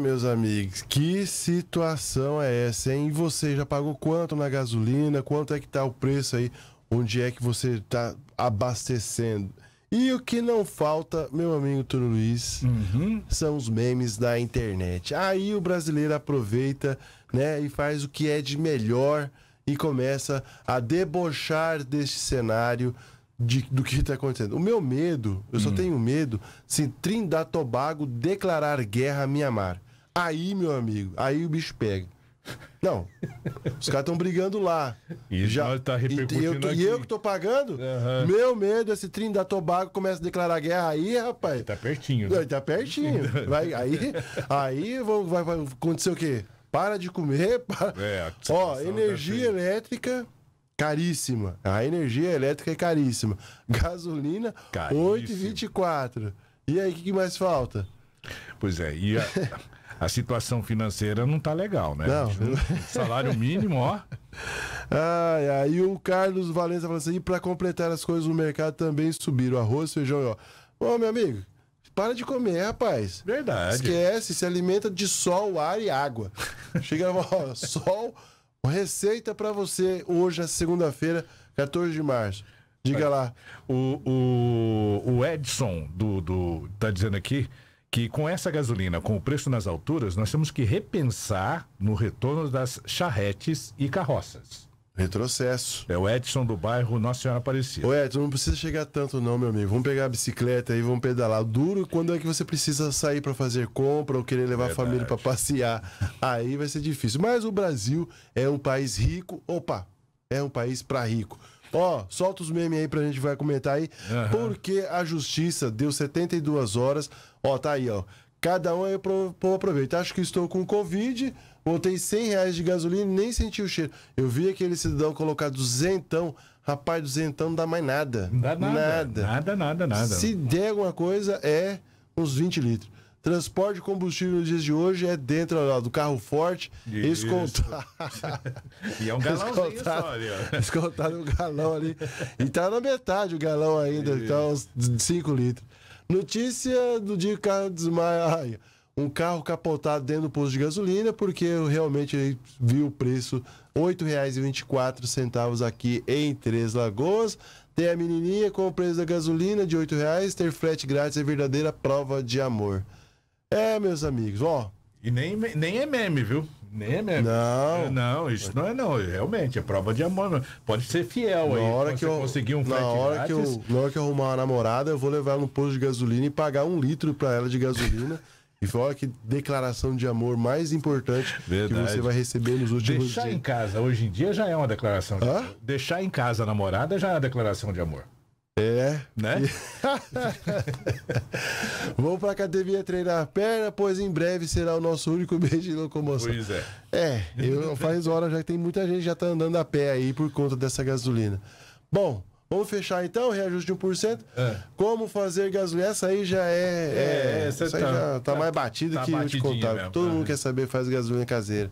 meus amigos, que situação é essa, hein? E você já pagou quanto na gasolina? Quanto é que tá o preço aí? Onde é que você está abastecendo? E o que não falta, meu amigo Túlio Luiz, uhum. são os memes da internet. Aí o brasileiro aproveita, né, e faz o que é de melhor e começa a debochar deste cenário de, do que está acontecendo. O meu medo, eu só hum. tenho medo se Trindade Tobago declarar guerra a Mianmar. Aí, meu amigo, aí o bicho pega. Não. Os caras estão brigando lá. E já tá repercutindo e eu, tô, aqui. e eu que tô pagando? Uhum. Meu medo, esse trem da Tobago começa a declarar guerra aí, rapaz. Tá pertinho. Né? Tá pertinho. vai, aí aí vão, vai, vai acontecer o quê? Para de comer. Para... É, Ó, tá energia tá elétrica caríssima. A energia elétrica é caríssima. Gasolina, 8,24. E aí, o que, que mais falta? Pois é, e a... a situação financeira não tá legal, né? Não. Salário mínimo, ó. Ai, ai. E o Carlos Valença falou assim: e para completar as coisas, o mercado também subiram. Arroz, feijão e ó. Ô, meu amigo, para de comer, rapaz. Verdade. Esquece, se alimenta de sol, ar e água. Chega ó, sol, receita para você hoje, segunda-feira, 14 de março. Diga lá. O, o, o Edson do, do, tá dizendo aqui que com essa gasolina, com o preço nas alturas, nós temos que repensar no retorno das charretes e carroças. Retrocesso. É o Edson do bairro Nossa Senhora Aparecida. Ô Edson, não precisa chegar tanto não, meu amigo. Vamos pegar a bicicleta e vamos pedalar duro. Quando é que você precisa sair para fazer compra ou querer levar Verdade. a família para passear? Aí vai ser difícil. Mas o Brasil é um país rico. Opa, é um país para rico. Ó, solta os memes aí pra gente vai comentar aí. Uhum. Porque a justiça deu 72 horas. Ó, tá aí, ó. Cada um é pro, pro aproveita. Acho que estou com Covid, botei 100 reais de gasolina e nem senti o cheiro. Eu vi aquele cidadão colocar duzentão. Rapaz, duzentão não dá mais nada. Não dá nada. Nada, nada, nada. nada. Se der alguma coisa, é uns 20 litros. Transporte de combustível nos dias de hoje é dentro ó, do carro forte, escontado. E é um galãozinho escontado, só ali, ó. Escontado um galão ali. E tá na metade o galão ainda, então tá uns 5 litros. Notícia do dia que o carro desmaia. Um carro capotado dentro do posto de gasolina, porque eu realmente vi o preço R$ 8,24 aqui em Três Lagoas. Ter a menininha com o preço da gasolina de R$ 8,00, ter frete grátis é verdadeira prova de amor. É, meus amigos, ó. E nem, nem é meme, viu? Nem é meme. Não. É, não, isso não é não. Realmente, é prova de amor. Pode ser fiel na aí. Hora que eu, conseguir um na hora grátis. que eu, Na hora que eu arrumar uma namorada, eu vou levar ela no posto de gasolina e pagar um litro pra ela de gasolina. E olha que declaração de amor mais importante Verdade. que você vai receber nos últimos Deixar dias. em casa hoje em dia já é uma declaração de amor. Deixar em casa a namorada já é uma declaração de amor. É, né? vamos para academia treinar a perna, pois em breve será o nosso único meio de locomoção. Pois é. É, eu, faz hora já que tem muita gente já tá andando a pé aí por conta dessa gasolina. Bom, Vamos fechar então, reajuste de 1%. É. Como fazer gasolina? Essa aí já é. é, é essa tá, já tá, tá mais batida tá que eu te contava. Todo é. mundo quer saber faz gasolina caseira.